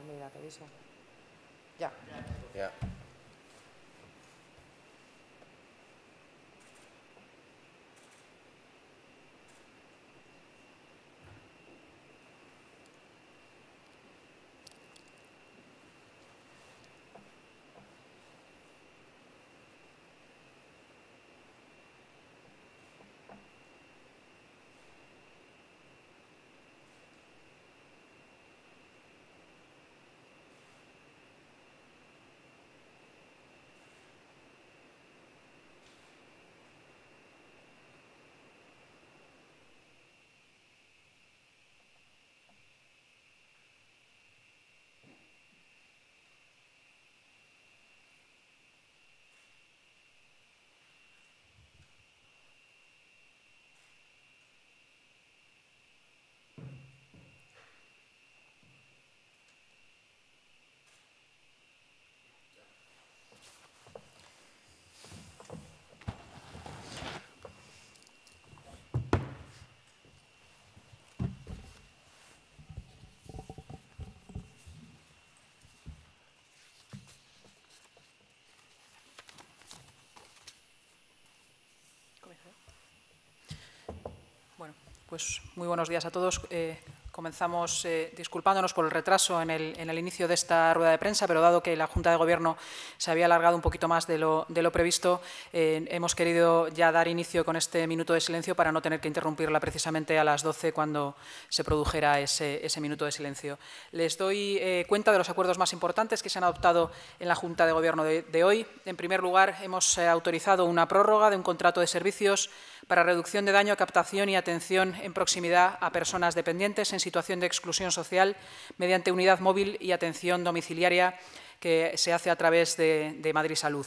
Mira, Ya. Pues muy buenos días a todos. Eh, comenzamos eh, disculpándonos por el retraso en el, inicio de esta rueda de prensa, pero dado que la Junta de Gobierno se había alargado un poquito más de lo, previsto, eh, hemos querido ya dar inicio con este minuto de silencio para no tener que interrumpirla precisamente a las 12 cuando se produjera ese, minuto de silencio. Les doy cuenta de los acuerdos más importantes que se han adoptado en la Junta de Gobierno de hoy. En primer lugar, hemos autorizado una prórroga de un contrato de servicios para reducción de daño, captación y atención en proximidad a personas dependientes en situación de exclusión social mediante unidad móvil y atención domiciliaria que se hace a través de, de Madrid Salud.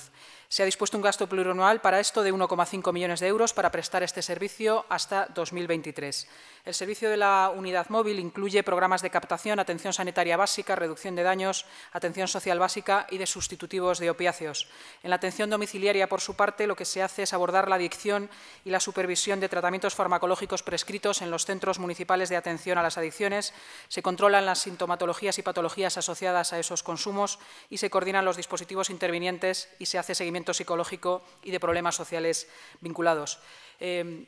Se ha dispuesto un gasto plurianual para esto de 1,5 millones de euros para prestar este servicio hasta 2023. El servicio de la unidad móvil incluye programas de captación, atención sanitaria básica, reducción de daños, atención social básica y de sustitutivos de opiáceos. En la atención domiciliaria, por su parte, lo que se hace es abordar la adicción y la supervisión de tratamientos farmacológicos prescritos en los centros municipales de atención a las adicciones, se controlan las sintomatologías y patologías asociadas a esos consumos y se coordinan los dispositivos intervinientes y se hace seguimiento psicológico y de problemas sociales vinculados. Em,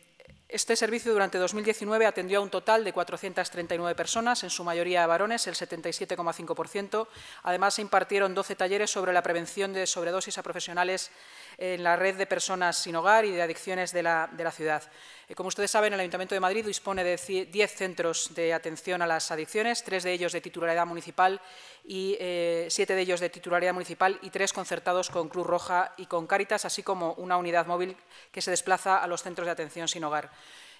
este servicio durante 2019 atendió a un total de 439 personas, en su mayoría varones, el 77,5%. Además, se impartieron 12 talleres sobre la prevención de sobredosis a profesionales en la red de personas sin hogar y de adicciones de la ciudad. Eh, como ustedes saben, el Ayuntamiento de Madrid dispone de 10 centros de atención a las adicciones, tres de ellos de titularidad municipal y eh, siete de ellos de titularidad municipal y tres concertados con Cruz Roja y con Cáritas, así como una unidad móvil que se desplaza a los centros de atención sin hogar.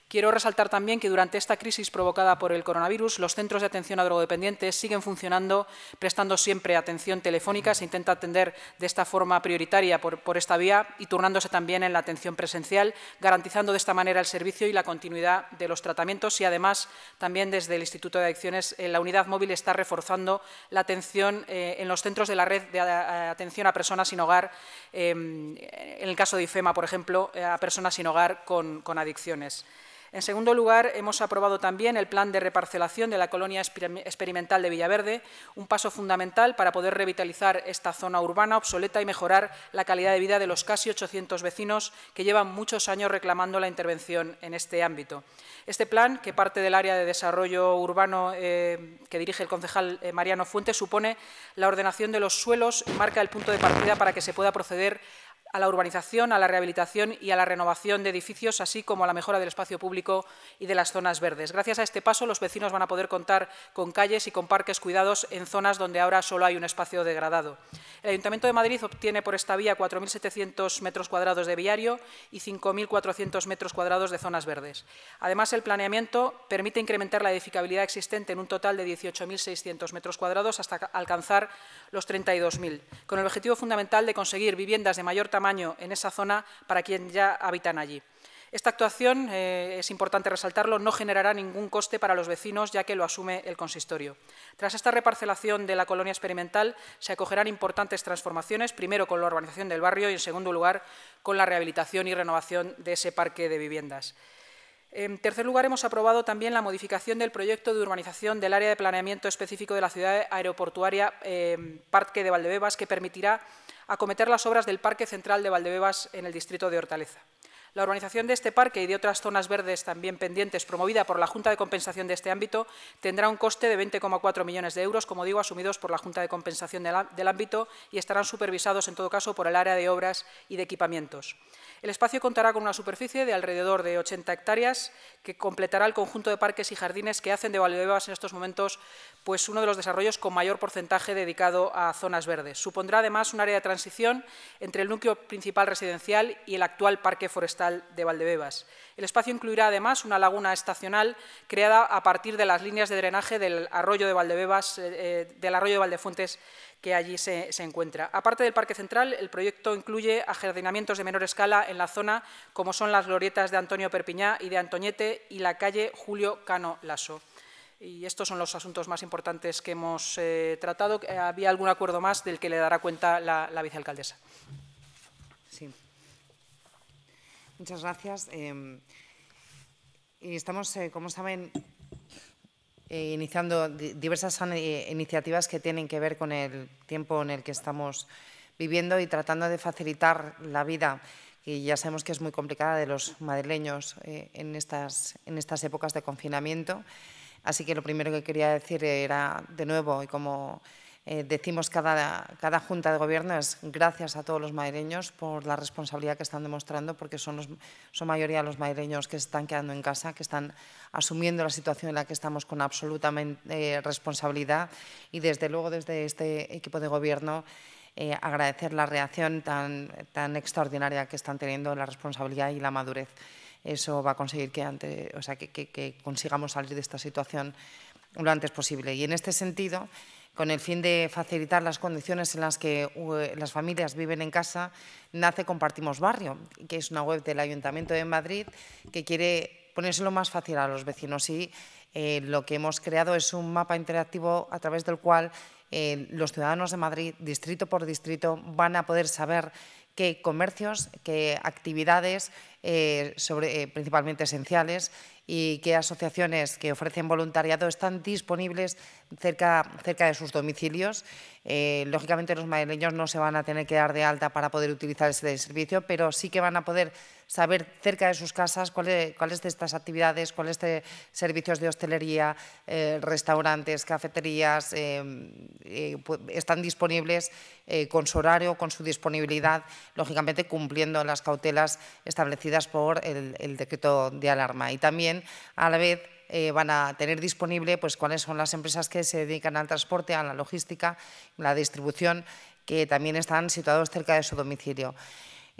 Quiero resaltar también que durante esta crisis provocada por el coronavirus, los centros de atención a drogodependientes siguen funcionando, prestando siempre atención telefónica. Se intenta atender de esta forma prioritaria por, esta vía y turnándose también en la atención presencial, garantizando de esta manera el servicio y la continuidad de los tratamientos. Y además, también desde el Instituto de Adicciones, eh, la unidad móvil está reforzando la atención eh, en los centros de la red de eh, atención a personas sin hogar, en el caso de IFEMA, por ejemplo, a personas sin hogar con adicciones. En segundo lugar, hemos aprobado también el plan de reparcelación de la colonia experimental de Villaverde, un paso fundamental para poder revitalizar esta zona urbana obsoleta y mejorar la calidad de vida de los casi 800 vecinos que llevan muchos años reclamando la intervención en este ámbito. Este plan, que parte del área de desarrollo urbano eh, que dirige el concejal eh, Mariano Fuentes, supone la ordenación de los suelos y marca el punto de partida para que se pueda proceder a la urbanización, a la rehabilitación y a la renovación de edificios, así como a la mejora del espacio público y de las zonas verdes. Gracias a este paso, los vecinos van a poder contar con calles y con parques cuidados en zonas donde ahora solo hay un espacio degradado. El Ayuntamiento de Madrid obtiene por esta vía 4.700 metros cuadrados de viario y 5.400 metros cuadrados de zonas verdes. Además, el planeamiento permite incrementar la edificabilidad existente en un total de 18.600 metros cuadrados hasta alcanzar los 32.000, con el objetivo fundamental de conseguir viviendas de mayor tamaño año en esa zona para quienes ya habitan allí. Esta actuación, eh, es importante resaltarlo, no generará ningún coste para los vecinos, ya que lo asume el consistorio. Tras esta reparcelación de la colonia experimental, se acogerán importantes transformaciones, primero con la urbanización del barrio y, en segundo lugar, con la rehabilitación y renovación de ese parque de viviendas. En tercer lugar, hemos aprobado también la modificación del proyecto de urbanización del área de planeamiento específico de la ciudad aeroportuaria eh, Parque de Valdebebas, que permitirá acometer las obras del Parque Central de Valdebebas en el distrito de Hortaleza. La urbanización de este parque y de otras zonas verdes también pendientes promovida por la Junta de Compensación de este ámbito tendrá un coste de 20,4 millones de euros, como digo, asumidos por la Junta de Compensación del ámbito y estarán supervisados, en todo caso, por el área de obras y de equipamientos. El espacio contará con una superficie de alrededor de 80 hectáreas que completará el conjunto de parques y jardines que hacen de Valdebebas en estos momentos pues, uno de los desarrollos con mayor porcentaje dedicado a zonas verdes. Supondrá además un área de transición entre el núcleo principal residencial y el actual parque forestal de Valdebebas. El espacio incluirá además una laguna estacional creada a partir de las líneas de drenaje del arroyo de Valdebebas, eh, eh, del arroyo de Valdefuentes que allí se, encuentra. Aparte del Parque Central, el proyecto incluye ajardinamientos de menor escala en la zona, como son las glorietas de Antonio Perpiñá y de Antoñete y la calle Julio Cano Lasso. Y estos son los asuntos más importantes que hemos eh, tratado. Había algún acuerdo más del que le dará cuenta la, la vicealcaldesa. Sí. Muchas gracias. Em, eh, estamos, como saben, eh, iniciando diversas eh, iniciativas que tienen que ver con el tiempo en el que estamos viviendo y tratando de facilitar la vida, que ya sabemos que es muy complicada de los madrileños eh, en, estas, en estas épocas de confinamiento. Así que lo primero que quería decir era, de nuevo, y como eh, decimos cada, cada junta de gobierno es gracias a todos los madrileños por la responsabilidad que están demostrando, porque son, los, son mayoría los madrileños que están quedando en casa, que están asumiendo la situación en la que estamos con absoluta eh, responsabilidad y desde luego desde este equipo de gobierno eh, agradecer la reacción tan, extraordinaria que están teniendo, la responsabilidad y la madurez. Eso va a conseguir que, antes... o sea, que consigamos salir de esta situación lo antes posible. Y en este sentido, con el fin de facilitar las condiciones en las que eh, las familias viven en casa, nace Compartimos Barrio, que es una web del Ayuntamiento de Madrid que quiere ponérselo más fácil a los vecinos y eh, lo que hemos creado es un mapa interactivo a través del cual eh, los ciudadanos de Madrid, distrito por distrito, van a poder saber qué comercios, qué actividades, principalmente esenciales, y qué asociaciones que ofrecen voluntariado están disponibles cerca, cerca de sus domicilios. Eh, lógicamente los madrileños no se van a tener que dar de alta para poder utilizar ese servicio, pero sí que van a poder saber cerca de sus casas e, cuáles de estas actividades, cuáles de servicios de hostelería, eh, restaurantes, cafeterías eh, eh, están disponibles con su horario, con su disponibilidad, lógicamente cumpliendo las cautelas establecidas por el, decreto de alarma. Y también, a la vez, van a tener disponible pues, cuáles son las empresas que se dedican al transporte, a la logística, la distribución, que también están situados cerca de su domicilio.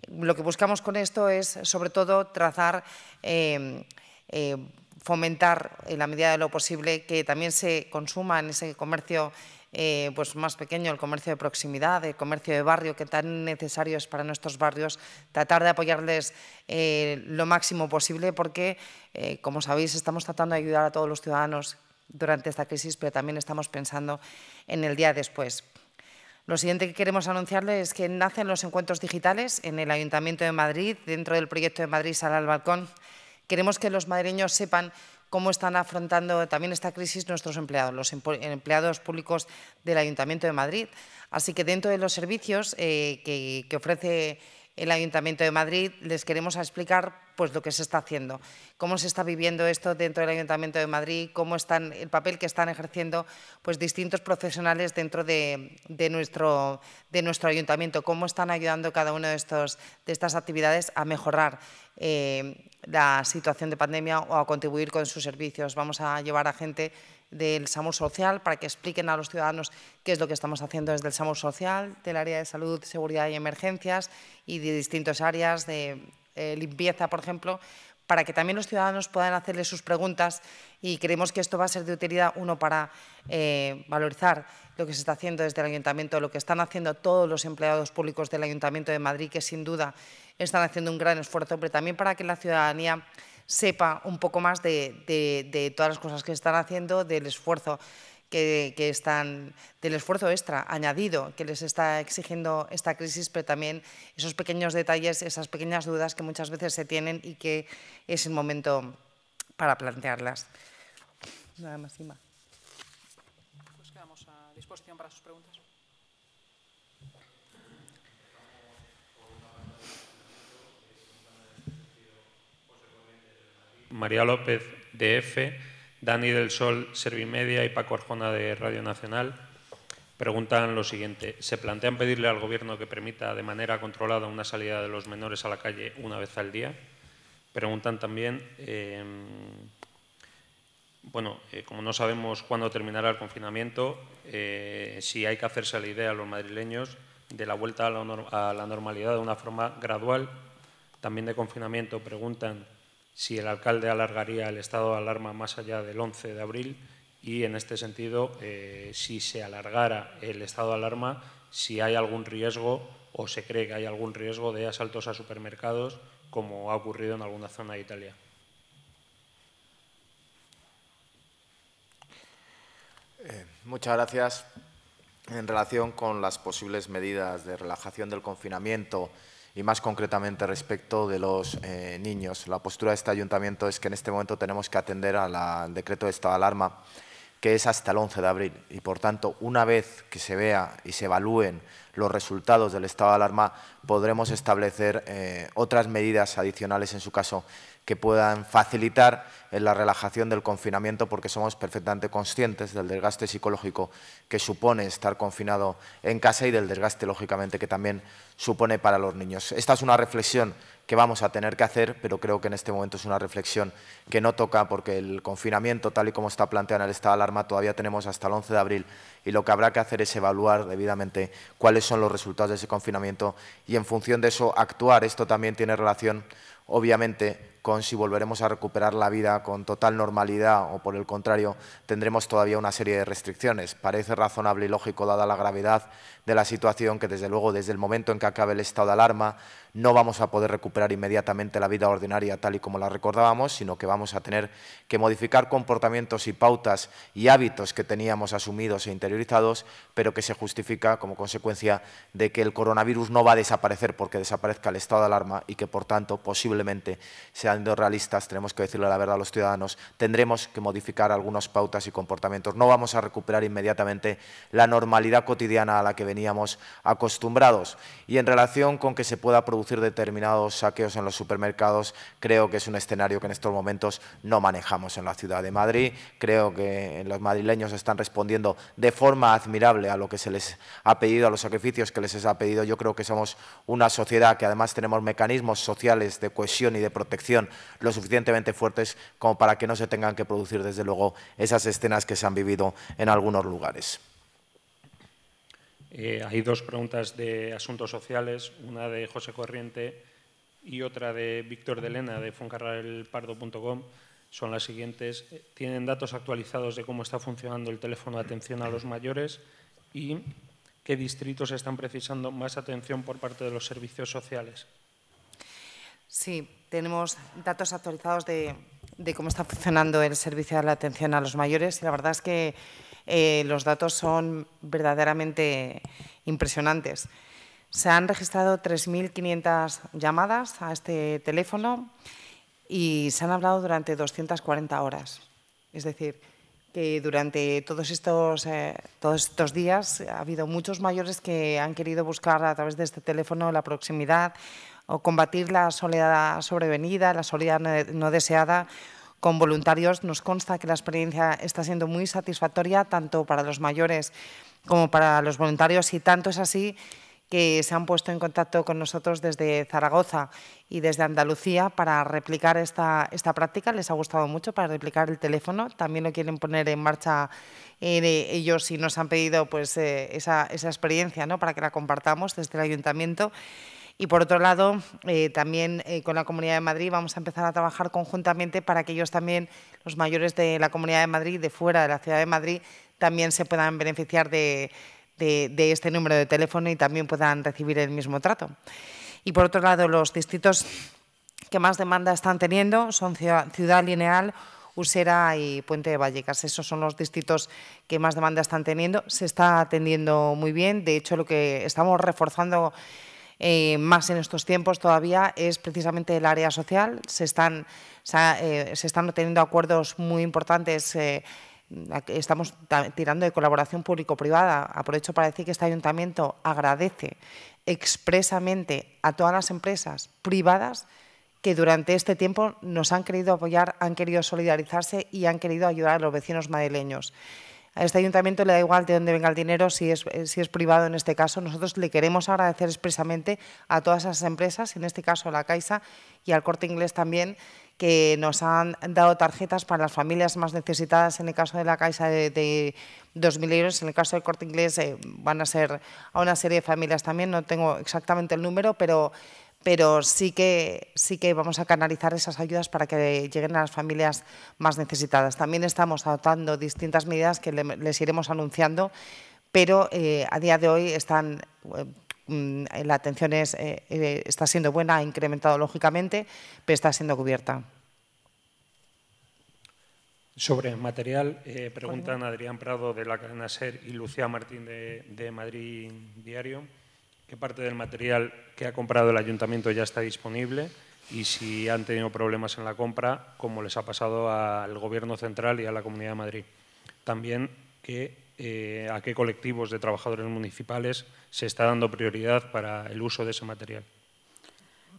Lo que buscamos con esto es, sobre todo, trazar, em, eh, fomentar en la medida de lo posible que también se consuma en ese comercio eh, pues más pequeño, el comercio de proximidad, el comercio de barrio, que tan necesario es para nuestros barrios, tratar de apoyarles eh, lo máximo posible porque, como sabéis, estamos tratando de ayudar a todos los ciudadanos durante esta crisis, pero también estamos pensando en el día después. Lo siguiente que queremos anunciarles es que nacen los encuentros digitales en el Ayuntamiento de Madrid, dentro del proyecto de Madrid Sala al Balcón. Queremos que los madrileños sepan cómo están afrontando también esta crisis nuestros empleados, los empleados públicos del Ayuntamiento de Madrid. Así que dentro de los servicios eh, que, que, ofrece el Ayuntamiento de Madrid, les queremos explicar pues, lo que se está haciendo, cómo se está viviendo esto dentro del Ayuntamiento de Madrid, cómo están, el papel que están ejerciendo pues, distintos profesionales dentro de, nuestro, de nuestro ayuntamiento, cómo están ayudando cada una de, de estas actividades a mejorar eh, la situación de pandemia o a contribuir con sus servicios. Vamos a llevar a gente del SAMUR Social para que expliquen a los ciudadanos qué es lo que estamos haciendo desde el SAMUR Social, del área de salud, seguridad y emergencias y de distintas áreas de eh, limpieza, por ejemplo, para que también los ciudadanos puedan hacerle sus preguntas y creemos que esto va a ser de utilidad, uno, para eh, valorizar lo que se está haciendo desde el Ayuntamiento, lo que están haciendo todos los empleados públicos del Ayuntamiento de Madrid, que sin duda están haciendo un gran esfuerzo, pero también para que la ciudadanía sepa un poco más de, todas las cosas que están haciendo, del esfuerzo que, están, del esfuerzo extra añadido que les está exigiendo esta crisis, pero también esos pequeños detalles, esas pequeñas dudas que muchas veces se tienen y que es el momento para plantearlas. Nada más, Ima. Pues quedamos a disposición para sus preguntas. María López, de EFE, Dani del Sol, Servimedia y Paco Arjona de Radio Nacional preguntan lo siguiente. ¿Se plantean pedirle al Gobierno que permita de manera controlada una salida de los menores a la calle una vez al día? Preguntan también, em, bueno, eh, como no sabemos cuándo terminará el confinamiento, eh, si hay que hacerse la idea a los madrileños de la vuelta a la normalidad de una forma gradual. También de confinamiento preguntan si el alcalde alargaría el estado de alarma más allá del 11 de abril y, en este sentido, eh, si se alargara el estado de alarma, si hay algún riesgo o se cree que hay algún riesgo de asaltos a supermercados, como ha ocurrido en alguna zona de Italia. Eh, muchas gracias. En relación con las posibles medidas de relajación del confinamiento, y más concretamente respecto de los eh, niños. La postura de este ayuntamiento es que en este momento tenemos que atender al decreto de estado de alarma, que es hasta el 11 de abril. Y, por tanto, una vez que se vea y se evalúen los resultados del estado de alarma, podremos establecer eh, otras medidas adicionales, en su caso, que puedan facilitar eh, la relajación del confinamiento porque somos perfectamente conscientes del desgaste psicológico que supone estar confinado en casa y del desgaste, lógicamente, que también supone para los niños. Esta es una reflexión que vamos a tener que hacer, pero creo que en este momento es una reflexión que no toca porque el confinamiento, tal y como está planteado en el estado de alarma, todavía tenemos hasta el 11 de abril y lo que habrá que hacer es evaluar debidamente cuáles son los resultados de ese confinamiento y en función de eso actuar. Esto también tiene relación, obviamente, con si volveremos a recuperar la vida con total normalidad o, por el contrario, tendremos todavía una serie de restricciones. Parece razonable y lógico, dada la gravedad de la situación, que desde luego desde el momento en que acabe el estado de alarma no vamos a poder recuperar inmediatamente la vida ordinaria tal y como la recordábamos, sino que vamos a tener que modificar comportamientos y pautas y hábitos que teníamos asumidos e interiorizados, pero que se justifica como consecuencia de que el coronavirus no va a desaparecer porque desaparezca el estado de alarma y que, por tanto, posiblemente sean realistas, tenemos que decirle la verdad a los ciudadanos, tendremos que modificar algunas pautas y comportamientos. No vamos a recuperar inmediatamente la normalidad cotidiana a la que veníamos acostumbrados. Y en relación con que se pueda producir determinados saqueos en los supermercados, creo que es un escenario que en estos momentos no manejamos en la ciudad de Madrid. Creo que los madrileños están respondiendo de forma admirable a lo que se les ha pedido, a los sacrificios que les ha pedido. Yo creo que somos una sociedad que además tenemos mecanismos sociales de cohesión y de protección lo suficientemente fuertes como para que no se tengan que producir, desde luego, esas escenas que se han vivido en algunos lugares. Eh, hay dos preguntas de asuntos sociales, una de José Corriente y otra de Víctor de Elena de foncarralpardo.com. Son las siguientes. ¿Tienen datos actualizados de cómo está funcionando el teléfono de atención a los mayores? ¿Y qué distritos están precisando más atención por parte de los servicios sociales? Sí, tenemos datos actualizados de, cómo está funcionando el servicio de atención a los mayores y la verdad es que eh, los datos son verdaderamente impresionantes. Se han registrado 3.500 llamadas a este teléfono y se han hablado durante 240 horas. Es decir, durante todos estos, eh, todos estos días ha habido muchos mayores que han querido buscar a través de este teléfono la proximidad o combatir la soledad sobrevenida, la soledad no deseada con voluntarios. Nos consta que la experiencia está siendo muy satisfactoria tanto para los mayores como para los voluntarios y tanto es así que se han puesto en contacto con nosotros desde Zaragoza y desde Andalucía para replicar esta, esta práctica. Les ha gustado mucho para replicar el teléfono. También lo quieren poner en marcha eh, ellos y nos han pedido pues, eh, esa, experiencia ¿no? para que la compartamos desde el ayuntamiento. Y por otro lado, eh, también con la Comunidad de Madrid vamos a empezar a trabajar conjuntamente para que ellos también, los mayores de la Comunidad de Madrid, de fuera de la Ciudad de Madrid, también se puedan beneficiar de, de, este número de teléfono y también puedan recibir el mismo trato. Y por otro lado, los distritos que más demanda están teniendo son Ciudad Lineal, Usera y Puente de Vallecas. Esos son los distritos que más demanda están teniendo. Se está atendiendo muy bien. De hecho, lo que estamos reforzando eh, más en estos tiempos todavía es precisamente el área social. Se están, se, eh, acuerdos muy importantes. Eh, Estamos tirando de colaboración público-privada. Aprovecho para decir que este ayuntamiento agradece expresamente a todas las empresas privadas que durante este tiempo nos han querido apoyar, han querido solidarizarse y han querido ayudar a los vecinos madrileños. A este ayuntamiento le da igual de dónde venga el dinero, si es, si es privado en este caso. Nosotros le queremos agradecer expresamente a todas esas empresas, en este caso a la Caixa y al Corte Inglés también, que nos han dado tarjetas para las familias más necesitadas, en el caso de la Caixa de, 2.000 euros, en el caso del Corte Inglés eh, van a ser a una serie de familias también, no tengo exactamente el número, pero pero sí que, sí que vamos a canalizar esas ayudas para que lleguen a las familias más necesitadas. También estamos adoptando distintas medidas que les iremos anunciando, pero eh, a día de hoy están eh, Mm, la atención es, eh, eh, está siendo buena, ha incrementado lógicamente, pero está siendo cubierta. Sobre el material, eh, preguntan Adrián Prado de la cadena SER y Lucía Martín de, Madrid Diario. ¿Qué parte del material que ha comprado el ayuntamiento ya está disponible? Y si han tenido problemas en la compra, como les ha pasado al Gobierno central y a la Comunidad de Madrid. También que eh, a qué colectivos de trabajadores municipales se está dando prioridad para el uso de ese material.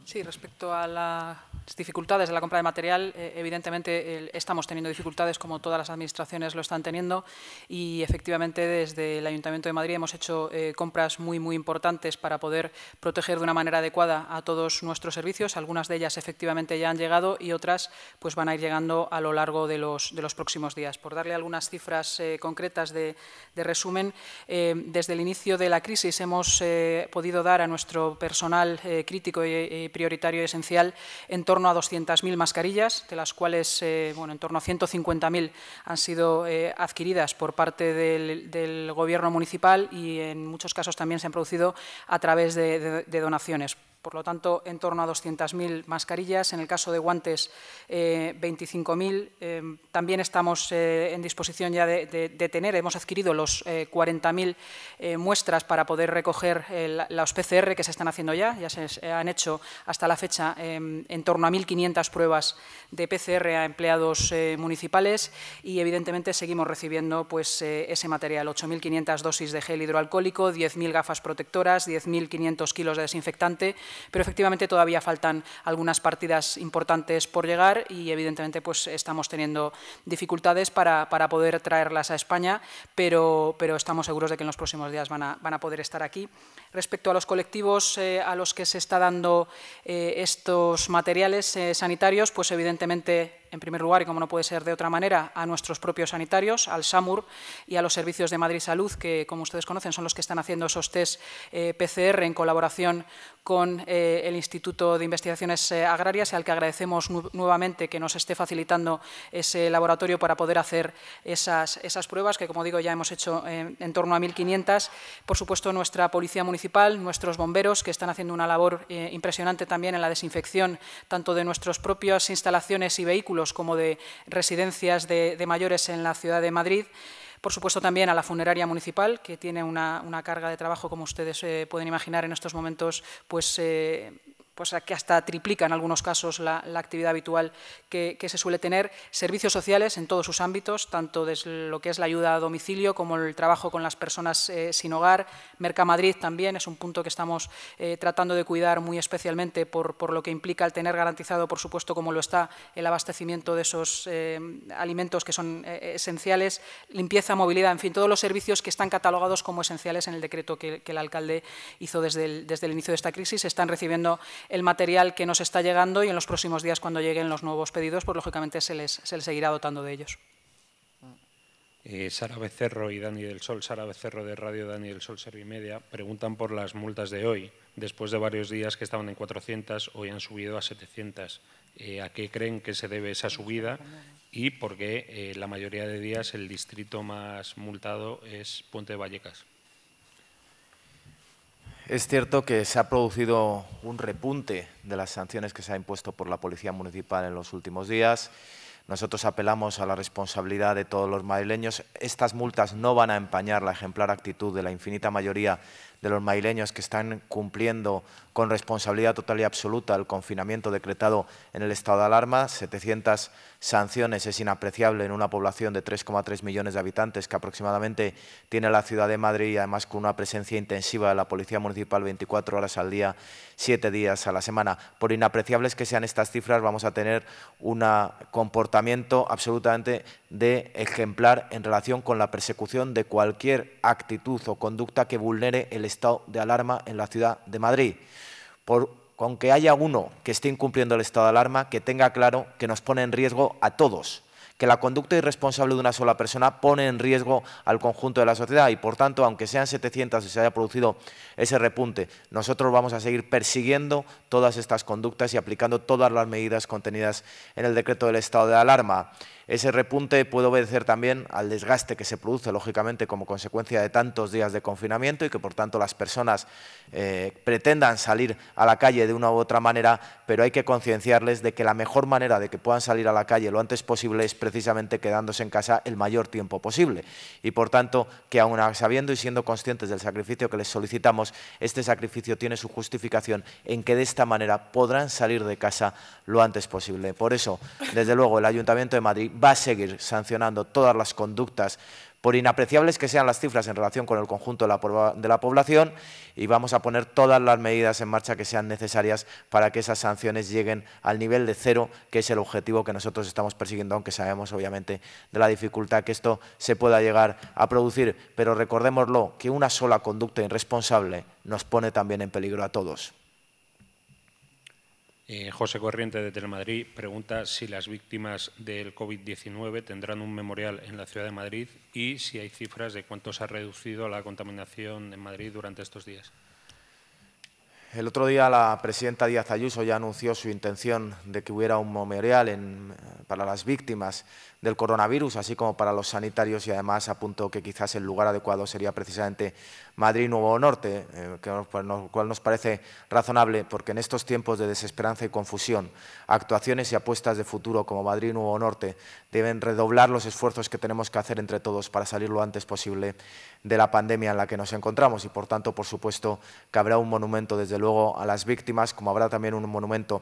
Sí, respecto a la dificultades de la compra de material, eh, evidentemente estamos teniendo dificultades como todas las administraciones lo están teniendo y efectivamente desde el Ayuntamiento de Madrid hemos hecho eh, compras muy muy importantes para poder proteger de una manera adecuada a todos nuestros servicios. Algunas de ellas efectivamente ya han llegado y otras pues van a ir llegando a lo largo de los, de los próximos días. Por darle algunas cifras eh, concretas de, resumen, desde el inicio de la crisis hemos podido dar a nuestro personal crítico y, prioritario y esencial en torno torno a 200.000 mascarillas, de las cuales eh, bueno, en torno a 150.000 han sido eh, adquiridas por parte del, Gobierno municipal y en muchos casos también se han producido a través de donaciones por lo tanto, en torno a 200.000 mascarillas. En el caso de guantes, 25.000. Eh, eh, también estamos eh, en disposición ya de, tener, hemos adquirido los 40.000 muestras para poder recoger los PCR que se están haciendo ya. Ya se han hecho hasta la fecha en torno a 1.500 pruebas de PCR a empleados municipales y, evidentemente, seguimos recibiendo pues, ese material, 8.500 dosis de gel hidroalcohólico, 10.000 gafas protectoras, 10.500 kilos de desinfectante pero efectivamente todavía faltan algunas partidas importantes por llegar y evidentemente pues, estamos teniendo dificultades para, poder traerlas a España, pero, pero estamos seguros de que en los próximos días van a, van a poder estar aquí. Respecto a los colectivos eh, a los que se está dando eh, estos materiales eh, sanitarios, pues evidentemente, en primer lugar, y como no puede ser de otra manera, a nuestros propios sanitarios, al SAMUR y a los servicios de Madrid Salud, que como ustedes conocen son los que están haciendo esos test PCR en colaboración con el Instituto de Investigaciones Agrarias, al que agradecemos nuevamente que nos esté facilitando ese laboratorio para poder hacer esas, esas pruebas, que como digo ya hemos hecho en torno a 1.500. Por supuesto, nuestra Policía Municipal nuestros bomberos, que están haciendo una labor eh, impresionante también en la desinfección tanto de nuestras propias instalaciones y vehículos como de residencias de, mayores en la ciudad de Madrid. Por supuesto, también a la funeraria municipal, que tiene una, carga de trabajo, como ustedes eh, pueden imaginar, en estos momentos pues, eh, pues que hasta triplica en algunos casos la, actividad habitual que, se suele tener. Servicios sociales en todos sus ámbitos, tanto desde lo que es la ayuda a domicilio como el trabajo con las personas eh, sin hogar. Mercamadrid también es un punto que estamos eh, tratando de cuidar muy especialmente por, lo que implica el tener garantizado, por supuesto, como lo está el abastecimiento de esos eh, alimentos que son esenciales, limpieza, movilidad, en fin, todos los servicios que están catalogados como esenciales en el decreto que, el alcalde hizo desde desde el inicio de esta crisis están recibiendo el material que nos está llegando y en los próximos días cuando lleguen los nuevos pedidos, pues lógicamente se les, seguirá dotando de ellos. Eh, Sara Becerro y Dani del Sol, Sara Becerro de Radio Dani del Sol Servimedia, preguntan por las multas de hoy. Después de varios días que estaban en 400, hoy han subido a 700. Eh, ¿A qué creen que se debe esa subida? Y por qué eh, la mayoría de días el distrito más multado es Puente de Vallecas. Es cierto que se ha producido un repunte de las sanciones que se ha impuesto por la Policía Municipal en los últimos días. Nosotros apelamos a la responsabilidad de todos los madrileños. Estas multas no van a empañar la ejemplar actitud de la infinita mayoría de los maileños que están cumpliendo con responsabilidad total y absoluta el confinamiento decretado en el estado de alarma. 700 sanciones es inapreciable en una población de 3,3 millones de habitantes que aproximadamente tiene la ciudad de Madrid y además con una presencia intensiva de la Policía Municipal 24 horas al día, 7 días a la semana. Por inapreciables que sean estas cifras vamos a tener un comportamiento absolutamente de ejemplar en relación con la persecución de cualquier actitud o conducta que vulnere el estado de alarma en la ciudad de Madrid. Por, aunque haya uno que esté incumpliendo el estado de alarma, que tenga claro que nos pone en riesgo a todos, que la conducta irresponsable de una sola persona pone en riesgo al conjunto de la sociedad y, por tanto, aunque sean 700 y se haya producido ese repunte, nosotros vamos a seguir persiguiendo todas estas conductas y aplicando todas las medidas contenidas en el decreto del estado de alarma. Ese repunte puede obedecer también al desgaste que se produce, lógicamente, como consecuencia de tantos días de confinamiento y que, por tanto, las personas eh, pretendan salir a la calle de una u otra manera, pero hay que concienciarles de que la mejor manera de que puedan salir a la calle lo antes posible es precisamente quedándose en casa el mayor tiempo posible. Y, por tanto, que aún sabiendo y siendo conscientes del sacrificio que les solicitamos, este sacrificio tiene su justificación en que de esta manera podrán salir de casa lo antes posible. Por eso, desde luego, el Ayuntamiento de Madrid va a seguir sancionando todas las conductas por inapreciables que sean las cifras en relación con el conjunto de la, población y vamos a poner todas las medidas en marcha que sean necesarias para que esas sanciones lleguen al nivel de cero, que es el objetivo que nosotros estamos persiguiendo, aunque sabemos obviamente de la dificultad que esto se pueda llegar a producir. Pero recordémoslo, que una sola conducta irresponsable nos pone también en peligro a todos. Eh, José Corriente de Telemadrid pregunta si las víctimas del COVID-19 tendrán un memorial en la ciudad de Madrid y si hay cifras de cuánto se ha reducido la contaminación en Madrid durante estos días. El otro día la presidenta Díaz Ayuso ya anunció su intención de que hubiera un memorial para las víctimas del coronavirus, así como para los sanitarios y además apuntó que quizás el lugar adecuado sería precisamente Madrid Nuevo Norte, eh, pues, cual nos parece razonable porque en estos tiempos de desesperanza y confusión, actuaciones y apuestas de futuro como Madrid Nuevo Norte deben redoblar los esfuerzos que tenemos que hacer entre todos para salir lo antes posible de la pandemia en la que nos encontramos y por tanto, por supuesto, que habrá un monumento desde luego a las víctimas, como habrá también un monumento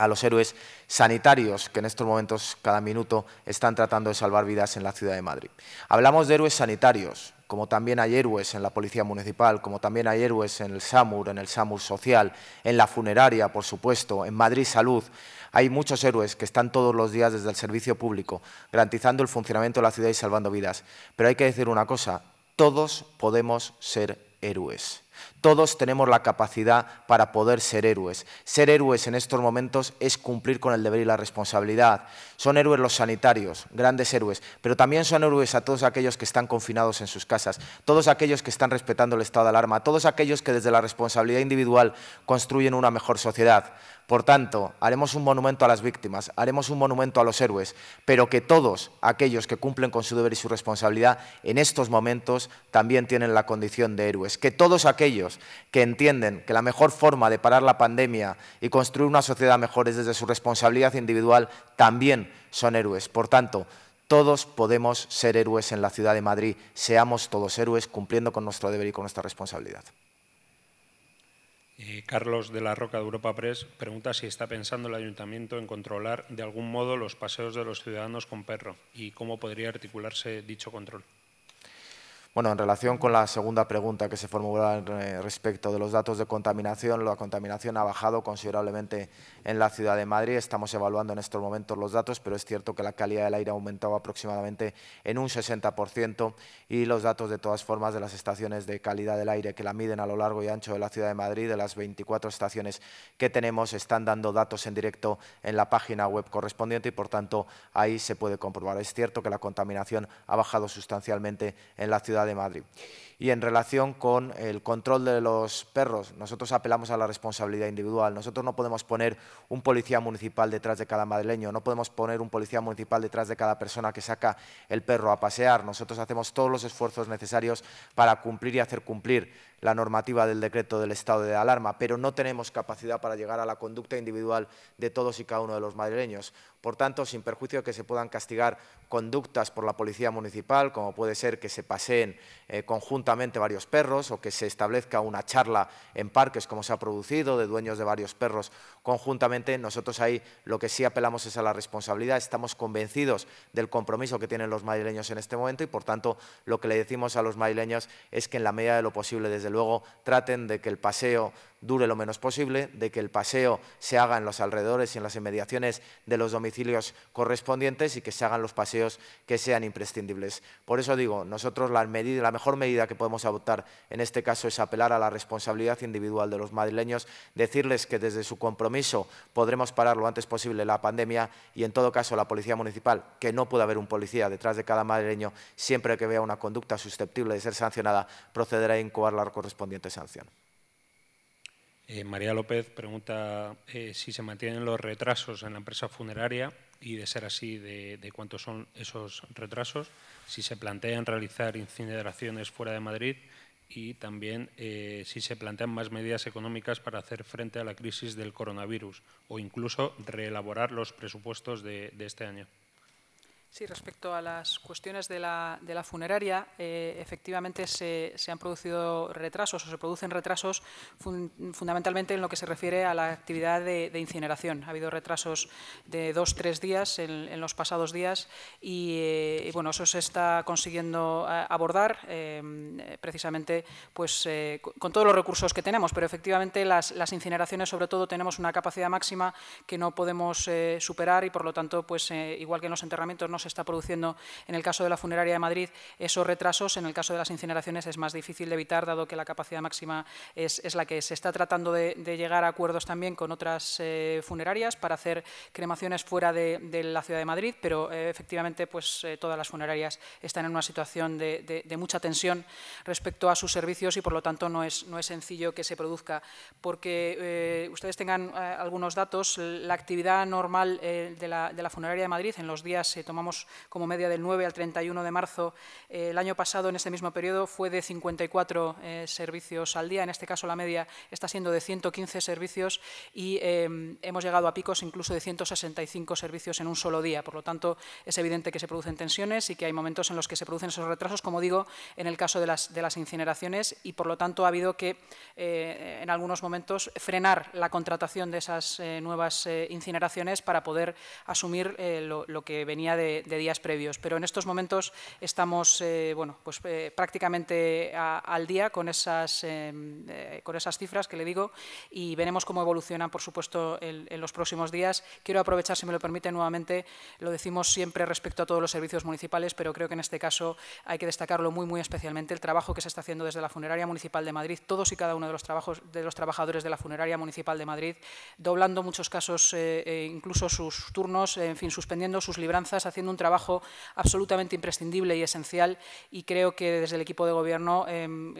a los héroes sanitarios que en estos momentos cada minuto están tratando de salvar vidas en la ciudad de Madrid. Hablamos de héroes sanitarios, como también hay héroes en la Policía Municipal, como también hay héroes en el SAMUR, en el SAMUR Social, en la funeraria, por supuesto, en Madrid Salud. Hay muchos héroes que están todos los días desde el servicio público, garantizando el funcionamiento de la ciudad y salvando vidas. Pero hay que decir una cosa, todos podemos ser héroes. Todos tenemos la capacidad para poder ser héroes. Ser héroes en estos momentos es cumplir con el deber y la responsabilidad. Son héroes los sanitarios, grandes héroes, pero también son héroes a todos aquellos que están confinados en sus casas, todos aquellos que están respetando el estado de alarma, todos aquellos que desde la responsabilidad individual construyen una mejor sociedad. Por tanto, haremos un monumento a las víctimas, haremos un monumento a los héroes, pero que todos aquellos que cumplen con su deber y su responsabilidad en estos momentos también tienen la condición de héroes. Que todos aquellos que entienden que la mejor forma de parar la pandemia y construir una sociedad mejor es desde su responsabilidad individual, también son héroes. Por tanto, todos podemos ser héroes en la ciudad de Madrid. Seamos todos héroes cumpliendo con nuestro deber y con nuestra responsabilidad. Eh, Carlos de la Roca de Europa Press pregunta si está pensando el ayuntamiento en controlar de algún modo los paseos de los ciudadanos con perro y cómo podría articularse dicho control. Bueno, en relación con la segunda pregunta que se formularon eh, respecto de los datos de contaminación, la contaminación ha bajado considerablemente en la ciudad de Madrid. Estamos evaluando en estos momentos los datos, pero es cierto que la calidad del aire ha aumentado aproximadamente en un 60% y los datos de todas formas de las estaciones de calidad del aire que la miden a lo largo y ancho de la ciudad de Madrid, de las 24 estaciones que tenemos, están dando datos en directo en la página web correspondiente y por tanto ahí se puede comprobar. Es cierto que la contaminación ha bajado sustancialmente en la ciudad de Madrid. Y en relación con el control de los perros, nosotros apelamos a la responsabilidad individual. Nosotros no podemos poner un policía municipal detrás de cada madrileño, no podemos poner un policía municipal detrás de cada persona que saca el perro a pasear. Nosotros hacemos todos los esfuerzos necesarios para cumplir y hacer cumplir la normativa del decreto del estado de alarma, pero no tenemos capacidad para llegar a la conducta individual de todos y cada uno de los madrileños. Por tanto, sin perjuicio de que se puedan castigar conductas por la policía municipal, como puede ser que se paseen eh, conjuntamente varios perros o que se establezca una charla en parques como se ha producido de dueños de varios perros conjuntamente, nosotros ahí lo que sí apelamos es a la responsabilidad, estamos convencidos del compromiso que tienen los madrileños en este momento y por tanto lo que le decimos a los madrileños es que en la medida de lo posible desde luego traten de que el paseo dure lo menos posible, de que el paseo se haga en los alrededores y en las inmediaciones de los domicilios correspondientes y que se hagan los paseos que sean imprescindibles. Por eso digo, nosotros la, mejor medida que podemos adoptar en este caso es apelar a la responsabilidad individual de los madrileños, decirles que desde su compromiso podremos parar lo antes posible la pandemia y en todo caso la Policía Municipal, que no puede haber un policía detrás de cada madrileño, siempre que vea una conducta susceptible de ser sancionada, procederá a incubar la correspondiente sanción. Eh, María López pregunta eh, si se mantienen los retrasos en la empresa funeraria y, de ser así, de, cuántos son esos retrasos, si se plantean realizar incineraciones fuera de Madrid y también eh, si se plantean más medidas económicas para hacer frente a la crisis del coronavirus o incluso reelaborar los presupuestos de este año. Sí, respecto a las cuestiones de la, funeraria, eh, efectivamente se, han producido retrasos o se producen retrasos fundamentalmente en lo que se refiere a la actividad de, incineración. Ha habido retrasos de dos, tres días en, los pasados días eh, y, bueno, eso se está consiguiendo eh, abordar precisamente pues, con todos los recursos que tenemos, pero efectivamente las, las, incineraciones sobre todo tenemos una capacidad máxima que no podemos superar y por lo tanto, pues, igual que en los enterramientos, no se está produciendo en el caso de la funeraria de Madrid, esos retrasos en el caso de las incineraciones es más difícil de evitar, dado que la capacidad máxima es, la que se está tratando de, llegar a acuerdos también con otras eh, funerarias para hacer cremaciones fuera de, la ciudad de Madrid, pero eh, efectivamente pues, eh, todas las funerarias están en una situación de, mucha tensión respecto a sus servicios y por lo tanto no es, no es sencillo que se produzca. Porque ustedes tengan algunos datos, la actividad normal la, de, la, funeraria de Madrid en los días, tomamos como media del 9 al 31 de marzo eh, el año pasado, en este mismo periodo, fue de 54 eh, servicios al día. En este caso, la media está siendo de 115 servicios y em, hemos llegado a picos incluso de 165 servicios en un solo día. Por lo tanto, es evidente que se producen tensiones y que hay momentos en los que se producen esos retrasos, como digo, en el caso de las, de las incineraciones y, por lo tanto, ha habido que, eh, en algunos momentos, frenar la contratación de esas nuevas incineraciones para poder asumir lo que venía de, días previos. Pero en estos momentos estamos eh, bueno, pues, eh, prácticamente al día con esas, eh, con esas cifras que le digo y veremos cómo evolucionan, por supuesto, en, los próximos días. Quiero aprovechar, si me lo permite, nuevamente, lo decimos siempre respecto a todos los servicios municipales, pero creo que en este caso hay que destacarlo muy, muy especialmente el trabajo que se está haciendo desde la Funeraria Municipal de Madrid, todos y cada uno de los, trabajos, de los trabajadores de la Funeraria Municipal de Madrid, doblando muchos casos, e incluso sus turnos, en fin, suspendiendo sus libranzas, haciendo un trabajo absolutamente imprescindible y esencial y creo que desde el equipo de gobierno em,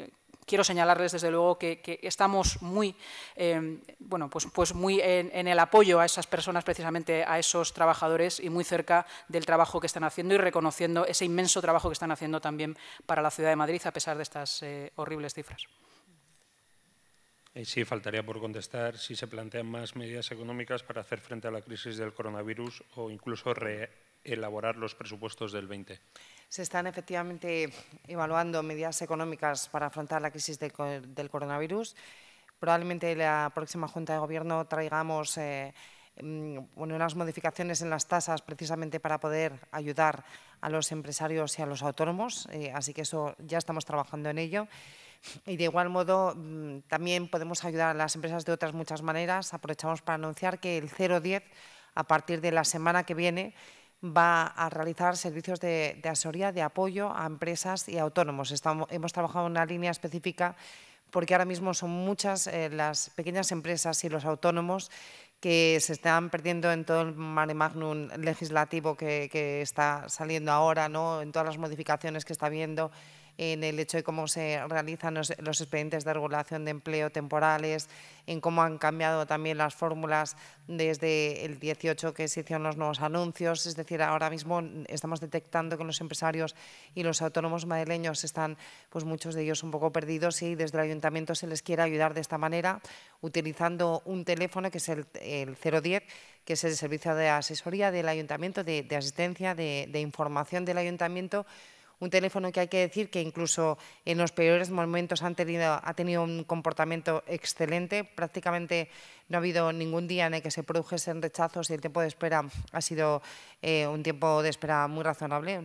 quiero señalarles desde luego que, estamos muy, em, bueno, pues, pues muy en, el apoyo a esas personas, precisamente a esos trabajadores y muy cerca del trabajo que están haciendo y reconociendo ese inmenso trabajo que están haciendo también para la Ciudad de Madrid a pesar de estas eh, horribles cifras. Eh, sí, faltaría por contestar si se plantean más medidas económicas para hacer frente a la crisis del coronavirus o incluso re elaborar los presupuestos del 20? Se están efectivamente evaluando medidas económicas para afrontar la crisis del coronavirus. Probablemente la próxima Junta de Gobierno traigamos eh, mm, bueno, unas modificaciones en las tasas precisamente para poder ayudar a los empresarios y a los autónomos, eh, así que eso ya estamos trabajando en ello. Y de igual modo, mm, también podemos ayudar a las empresas de otras muchas maneras. Aprovechamos para anunciar que el 010, a partir de la semana que viene, va a realizar servicios de, asesoría, de apoyo a empresas y autónomos. hemos trabajado en una línea específica porque ahora mismo son muchas eh, las pequeñas empresas y los autónomos que se están perdiendo en todo el mare magnum legislativo que, está saliendo ahora, ¿no? en todas las modificaciones que está habiendo en el hecho de cómo se realizan los, expedientes de regulación de empleo temporales, en cómo han cambiado también las fórmulas desde el 18 que se hicieron los nuevos anuncios. Es decir, ahora mismo estamos detectando que los empresarios y los autónomos madrileños están, pues muchos de ellos un poco perdidos y desde el ayuntamiento se les quiere ayudar de esta manera, utilizando un teléfono que es el, 010, que es el servicio de asesoría del ayuntamiento, de, asistencia, de información del ayuntamiento un teléfono que hay que decir que incluso en los peores momentos han tenido, ha tenido un comportamiento excelente. Prácticamente no ha habido ningún día en el que se produjesen rechazos y el tiempo de espera ha sido eh, un tiempo de espera muy razonable,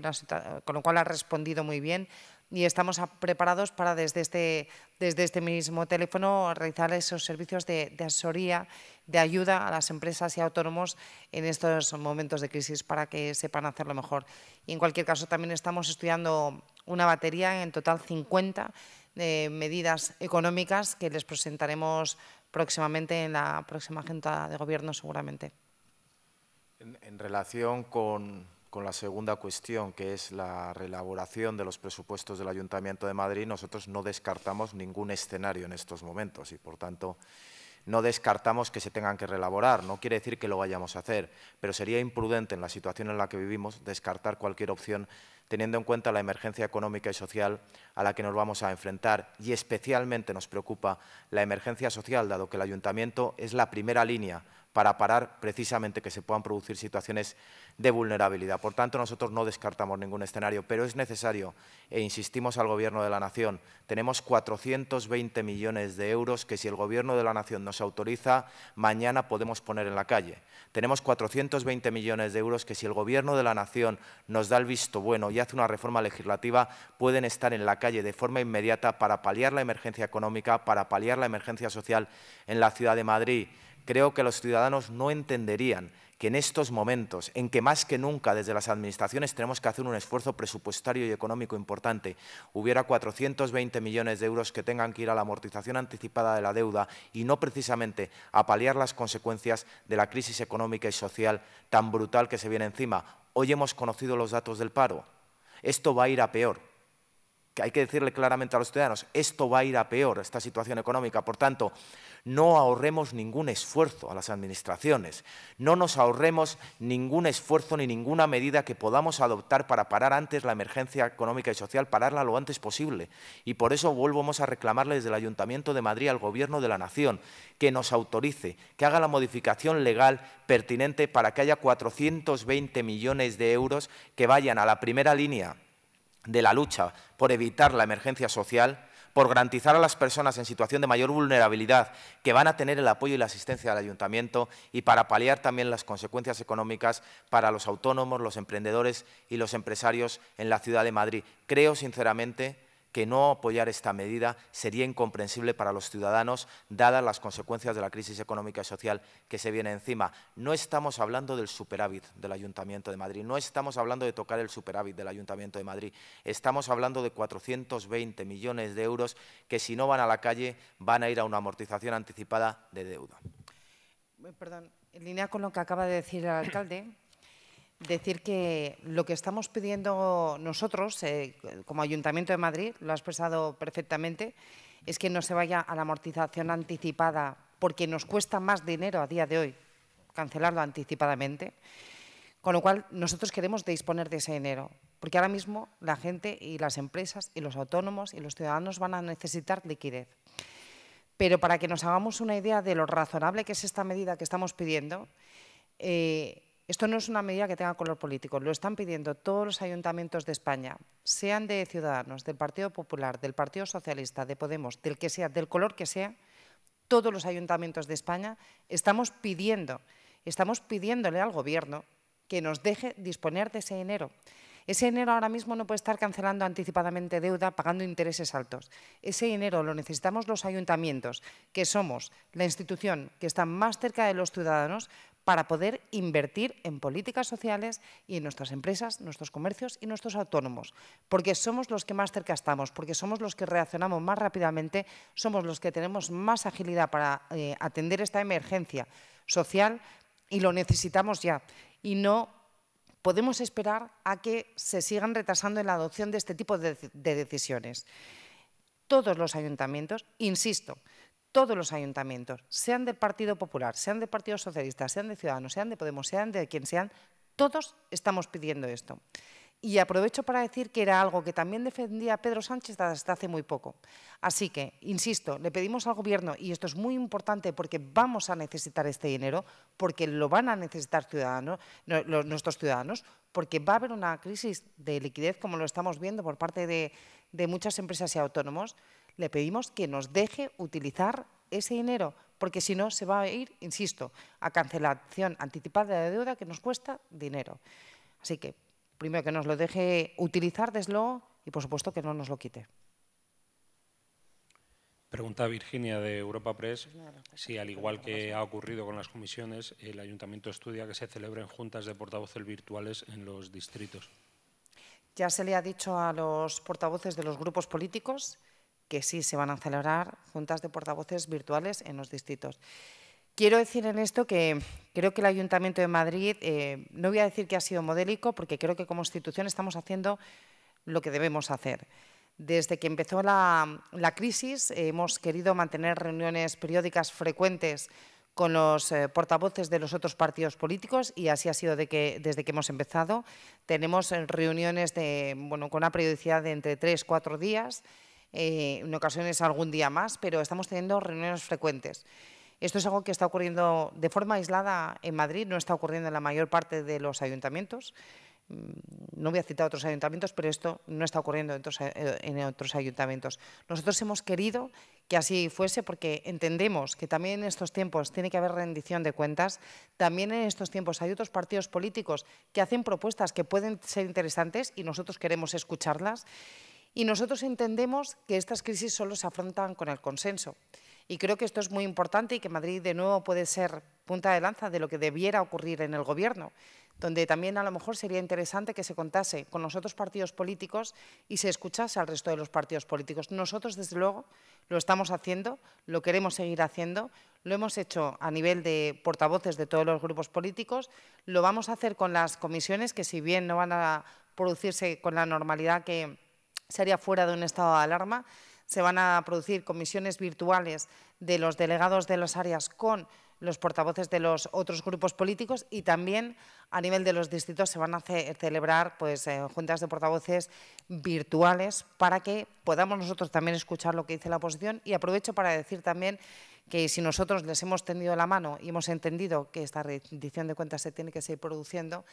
con lo cual ha respondido muy bien y estamos preparados para desde este, desde este mismo teléfono realizar esos servicios de, asesoría, de ayuda a las empresas y autónomos en estos momentos de crisis para que sepan hacerlo mejor. Y en cualquier caso también estamos estudiando una batería, en total 50 de eh, medidas económicas que les presentaremos próximamente en la próxima agenda de Gobierno seguramente. en relación con con la segunda cuestión, que es la reelaboración de los presupuestos del Ayuntamiento de Madrid, nosotros no descartamos ningún escenario en estos momentos y, por tanto, no descartamos que se tengan que relaborar, No quiere decir que lo vayamos a hacer, pero sería imprudente en la situación en la que vivimos descartar cualquier opción teniendo en cuenta la emergencia económica y social a la que nos vamos a enfrentar. Y especialmente nos preocupa la emergencia social, dado que el Ayuntamiento es la primera línea para parar precisamente que se puedan producir situaciones de vulnerabilidad. Por tanto, nosotros no descartamos ningún escenario, pero es necesario, e insistimos al Gobierno de la Nación, tenemos 420 millones de euros que si el Gobierno de la Nación nos autoriza, mañana podemos poner en la calle. Tenemos 420 millones de euros que si el Gobierno de la Nación nos da el visto bueno y hace una reforma legislativa, pueden estar en la calle de forma inmediata para paliar la emergencia económica, para paliar la emergencia social en la ciudad de Madrid creo que los ciudadanos no entenderían que en estos momentos, en que más que nunca desde las administraciones tenemos que hacer un esfuerzo presupuestario y económico importante, hubiera 420 millones de euros que tengan que ir a la amortización anticipada de la deuda y no precisamente a paliar las consecuencias de la crisis económica y social tan brutal que se viene encima. Hoy hemos conocido los datos del paro. Esto va a ir a peor que hay que decirle claramente a los ciudadanos, esto va a ir a peor, esta situación económica. Por tanto, no ahorremos ningún esfuerzo a las administraciones, no nos ahorremos ningún esfuerzo ni ninguna medida que podamos adoptar para parar antes la emergencia económica y social, pararla lo antes posible. Y por eso volvemos a reclamarle desde el Ayuntamiento de Madrid al Gobierno de la Nación que nos autorice, que haga la modificación legal pertinente para que haya 420 millones de euros que vayan a la primera línea de la lucha por evitar la emergencia social, por garantizar a las personas en situación de mayor vulnerabilidad que van a tener el apoyo y la asistencia del ayuntamiento y para paliar también las consecuencias económicas para los autónomos, los emprendedores y los empresarios en la ciudad de Madrid. Creo sinceramente que no apoyar esta medida sería incomprensible para los ciudadanos, dadas las consecuencias de la crisis económica y social que se viene encima. No estamos hablando del superávit del Ayuntamiento de Madrid, no estamos hablando de tocar el superávit del Ayuntamiento de Madrid, estamos hablando de 420 millones de euros que si no van a la calle van a ir a una amortización anticipada de deuda. Perdón, en línea con lo que acaba de decir el alcalde, decir que lo que estamos pidiendo nosotros, eh, como Ayuntamiento de Madrid, lo ha expresado perfectamente, es que no se vaya a la amortización anticipada, porque nos cuesta más dinero a día de hoy cancelarlo anticipadamente. Con lo cual, nosotros queremos disponer de ese dinero, porque ahora mismo la gente y las empresas y los autónomos y los ciudadanos van a necesitar liquidez. Pero para que nos hagamos una idea de lo razonable que es esta medida que estamos pidiendo, eh, esto no es una medida que tenga color político, lo están pidiendo todos los ayuntamientos de España, sean de Ciudadanos, del Partido Popular, del Partido Socialista, de Podemos, del que sea, del color que sea, todos los ayuntamientos de España estamos pidiendo, estamos pidiéndole al Gobierno que nos deje disponer de ese dinero. Ese dinero ahora mismo no puede estar cancelando anticipadamente deuda, pagando intereses altos. Ese dinero lo necesitamos los ayuntamientos, que somos la institución que está más cerca de los ciudadanos para poder invertir en políticas sociales y en nuestras empresas, nuestros comercios y nuestros autónomos, porque somos los que más cerca estamos, porque somos los que reaccionamos más rápidamente, somos los que tenemos más agilidad para eh, atender esta emergencia social y lo necesitamos ya. Y no podemos esperar a que se sigan retrasando en la adopción de este tipo de decisiones. Todos los ayuntamientos, insisto, todos los ayuntamientos, sean del Partido Popular, sean del Partido Socialista, sean de Ciudadanos, sean de Podemos, sean de quien sean, todos estamos pidiendo esto. Y aprovecho para decir que era algo que también defendía Pedro Sánchez hasta hace muy poco. Así que, insisto, le pedimos al Gobierno, y esto es muy importante porque vamos a necesitar este dinero, porque lo van a necesitar ciudadanos, nuestros ciudadanos, porque va a haber una crisis de liquidez, como lo estamos viendo por parte de muchas empresas y autónomos le pedimos que nos deje utilizar ese dinero, porque si no se va a ir, insisto, a cancelación anticipada de deuda que nos cuesta dinero. Así que, primero que nos lo deje utilizar, deslo, y por supuesto que no nos lo quite. Pregunta Virginia de Europa Press pues pues si, al igual que ha ocurrido con las comisiones, el Ayuntamiento estudia que se celebren juntas de portavoces virtuales en los distritos. Ya se le ha dicho a los portavoces de los grupos políticos que sí se van a celebrar juntas de portavoces virtuales en los distritos. Quiero decir en esto que creo que el Ayuntamiento de Madrid, eh, no voy a decir que ha sido modélico, porque creo que como institución estamos haciendo lo que debemos hacer. Desde que empezó la, crisis hemos querido mantener reuniones periódicas frecuentes con los eh, portavoces de los otros partidos políticos y así ha sido de que, desde que hemos empezado. Tenemos eh, reuniones con una periodicidad de entre tres, cuatro días. Eh, en ocasiones algún día más, pero estamos teniendo reuniones frecuentes. Esto es algo que está ocurriendo de forma aislada en Madrid, no está ocurriendo en la mayor parte de los ayuntamientos. Mm, no voy a citar otros ayuntamientos, pero esto no está ocurriendo eh, en otros ayuntamientos. Nosotros hemos querido que así fuese porque entendemos que también en estos tiempos tiene que haber rendición de cuentas, también en estos tiempos hay otros partidos políticos que hacen propuestas que pueden ser interesantes y nosotros queremos escucharlas y nosotros entendemos que estas crisis solo se afrontan con el consenso. Y creo que esto es muy importante y que Madrid de nuevo puede ser punta de lanza de lo que debiera ocurrir en el Gobierno, donde también a lo mejor sería interesante que se contase con los otros partidos políticos y se escuchase al resto de los partidos políticos. Nosotros, desde luego, lo estamos haciendo, lo queremos seguir haciendo, lo hemos hecho a nivel de portavoces de todos los grupos políticos, lo vamos a hacer con las comisiones, que si bien no van a producirse con la normalidad que se haría fuera de un estado de alarma. Se van a producir comisiones virtuales de los delegados de las áreas con los portavoces de los otros grupos políticos y también a nivel de los distritos se van a celebrar pues, eh, juntas de portavoces virtuales para que podamos nosotros también escuchar lo que dice la oposición. Y aprovecho para decir también que si nosotros les hemos tendido la mano y hemos entendido que esta rendición de cuentas se tiene que seguir produciendo,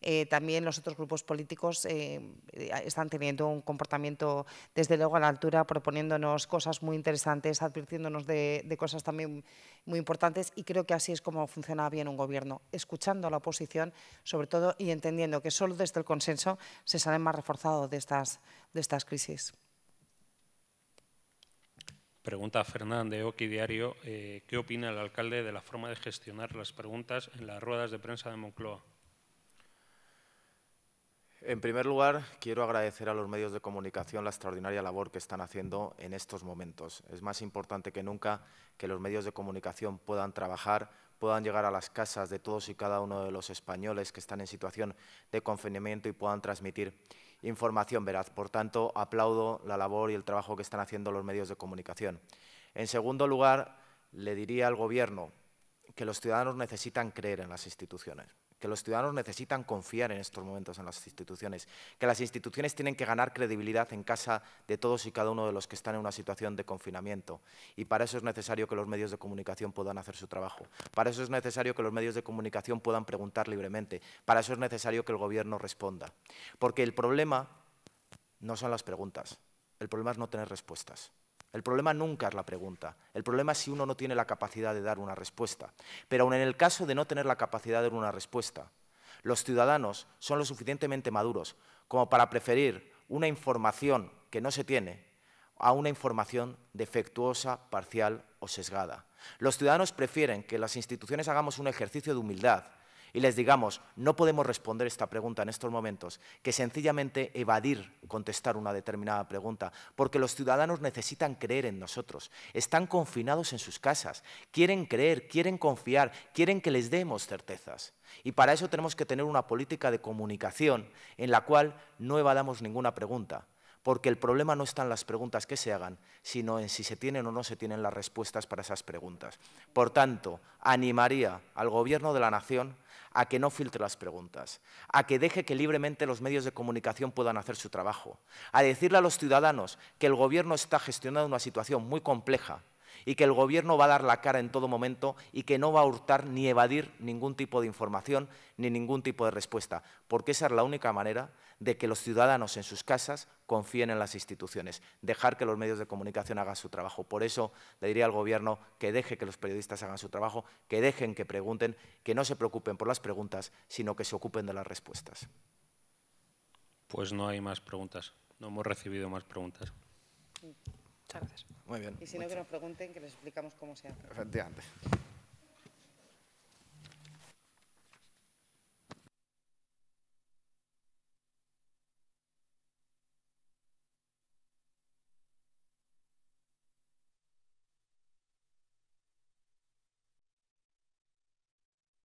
eh, también los otros grupos políticos eh, eh, están teniendo un comportamiento desde luego a la altura, proponiéndonos cosas muy interesantes, advirtiéndonos de, cosas también muy importantes y creo que así es como funciona bien un gobierno, escuchando a la oposición sobre todo y entendiendo que solo desde el consenso se sale más reforzado de estas, de estas crisis. Pregunta Fernández Diario, ¿qué opina el alcalde de la forma de gestionar las preguntas en las ruedas de prensa de Moncloa? En primer lugar, quiero agradecer a los medios de comunicación la extraordinaria labor que están haciendo en estos momentos. Es más importante que nunca que los medios de comunicación puedan trabajar, puedan llegar a las casas de todos y cada uno de los españoles que están en situación de confinamiento y puedan transmitir información veraz. Por tanto, aplaudo la labor y el trabajo que están haciendo los medios de comunicación. En segundo lugar, le diría al Gobierno que los ciudadanos necesitan creer en las instituciones que los ciudadanos necesitan confiar en estos momentos en las instituciones, que las instituciones tienen que ganar credibilidad en casa de todos y cada uno de los que están en una situación de confinamiento. Y para eso es necesario que los medios de comunicación puedan hacer su trabajo. Para eso es necesario que los medios de comunicación puedan preguntar libremente. Para eso es necesario que el Gobierno responda. Porque el problema no son las preguntas, el problema es no tener respuestas. El problema nunca es la pregunta, el problema es si uno no tiene la capacidad de dar una respuesta. Pero aun en el caso de no tener la capacidad de dar una respuesta, los ciudadanos son lo suficientemente maduros como para preferir una información que no se tiene a una información defectuosa, parcial o sesgada. Los ciudadanos prefieren que las instituciones hagamos un ejercicio de humildad y les digamos, no podemos responder esta pregunta en estos momentos, que sencillamente evadir contestar una determinada pregunta, porque los ciudadanos necesitan creer en nosotros, están confinados en sus casas, quieren creer, quieren confiar, quieren que les demos certezas. Y para eso tenemos que tener una política de comunicación en la cual no evadamos ninguna pregunta, porque el problema no está en las preguntas que se hagan, sino en si se tienen o no se tienen las respuestas para esas preguntas. Por tanto, animaría al Gobierno de la Nación a que no filtre las preguntas, a que deje que libremente los medios de comunicación puedan hacer su trabajo, a decirle a los ciudadanos que el Gobierno está gestionando una situación muy compleja y que el Gobierno va a dar la cara en todo momento y que no va a hurtar ni evadir ningún tipo de información ni ningún tipo de respuesta, porque esa es la única manera de que los ciudadanos en sus casas confíen en las instituciones, dejar que los medios de comunicación hagan su trabajo. Por eso le diría al Gobierno que deje que los periodistas hagan su trabajo, que dejen que pregunten, que no se preocupen por las preguntas, sino que se ocupen de las respuestas. Pues no hay más preguntas. No hemos recibido más preguntas. Muchas gracias. Muy bien. Y si no, que nos pregunten, que les explicamos cómo se hace. Efectivamente.